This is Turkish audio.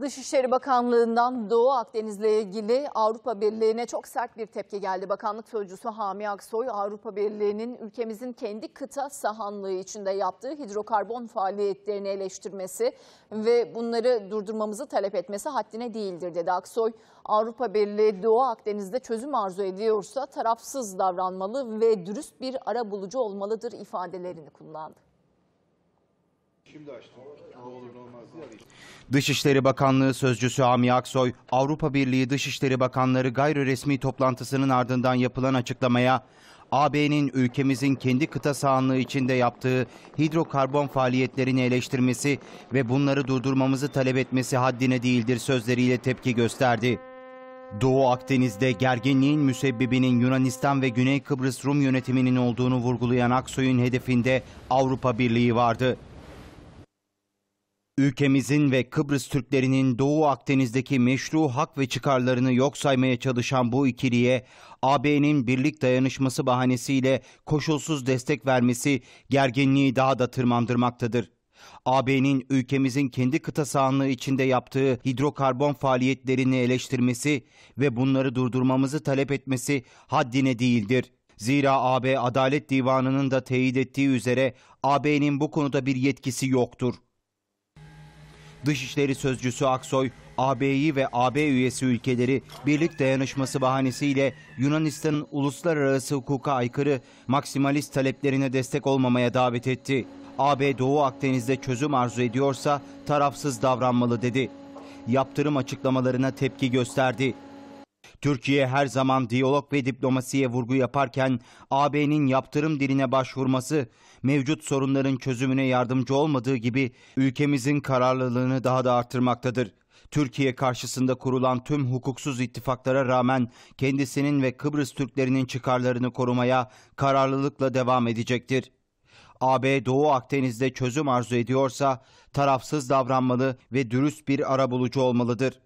Dışişleri Bakanlığı'ndan Doğu Akdeniz'le ilgili Avrupa Birliği'ne çok sert bir tepki geldi. Bakanlık Sözcüsü Hami Aksoy, Avrupa Birliği'nin ülkemizin kendi kıta sahanlığı içinde yaptığı hidrokarbon faaliyetlerini eleştirmesi ve bunları durdurmamızı talep etmesi haddine değildir dedi Aksoy. Avrupa Birliği Doğu Akdeniz'de çözüm arzu ediyorsa tarafsız davranmalı ve dürüst bir ara bulucu olmalıdır ifadelerini kullandı. Şimdi açtım. Ne olur ne olmaz Dışişleri Bakanlığı Sözcüsü Hami Aksoy, Avrupa Birliği Dışişleri Bakanları gayri resmi toplantısının ardından yapılan açıklamaya AB'nin ülkemizin kendi kıta sahanlığı içinde yaptığı hidrokarbon faaliyetlerini eleştirmesi ve bunları durdurmamızı talep etmesi haddine değildir sözleriyle tepki gösterdi. Doğu Akdeniz'de gerginliğin müsebbibinin Yunanistan ve Güney Kıbrıs Rum yönetiminin olduğunu vurgulayan Aksoy'un hedefinde Avrupa Birliği vardı. Ülkemizin ve Kıbrıs Türklerinin Doğu Akdeniz'deki meşru hak ve çıkarlarını yok saymaya çalışan bu ikiliye AB'nin birlik dayanışması bahanesiyle koşulsuz destek vermesi gerginliği daha da tırmandırmaktadır. AB'nin ülkemizin kendi kıta sahanlığı içinde yaptığı hidrokarbon faaliyetlerini eleştirmesi ve bunları durdurmamızı talep etmesi haddine değildir. Zira AB Adalet Divanı'nın da teyit ettiği üzere AB'nin bu konuda bir yetkisi yoktur. Dışişleri Sözcüsü Aksoy, AB'yi ve AB üyesi ülkeleri birlik dayanışması bahanesiyle Yunanistan'ın uluslararası hukuka aykırı maksimalist taleplerine destek olmamaya davet etti. AB Doğu Akdeniz'de çözüm arzu ediyorsa tarafsız davranmalı dedi. Yaptırım açıklamalarına tepki gösterdi. Türkiye her zaman diyalog ve diplomasiye vurgu yaparken AB'nin yaptırım diline başvurması mevcut sorunların çözümüne yardımcı olmadığı gibi ülkemizin kararlılığını daha da artırmaktadır. Türkiye karşısında kurulan tüm hukuksuz ittifaklara rağmen kendisinin ve Kıbrıs Türklerinin çıkarlarını korumaya kararlılıkla devam edecektir. AB Doğu Akdeniz'de çözüm arzu ediyorsa tarafsız davranmalı ve dürüst bir arabulucu olmalıdır.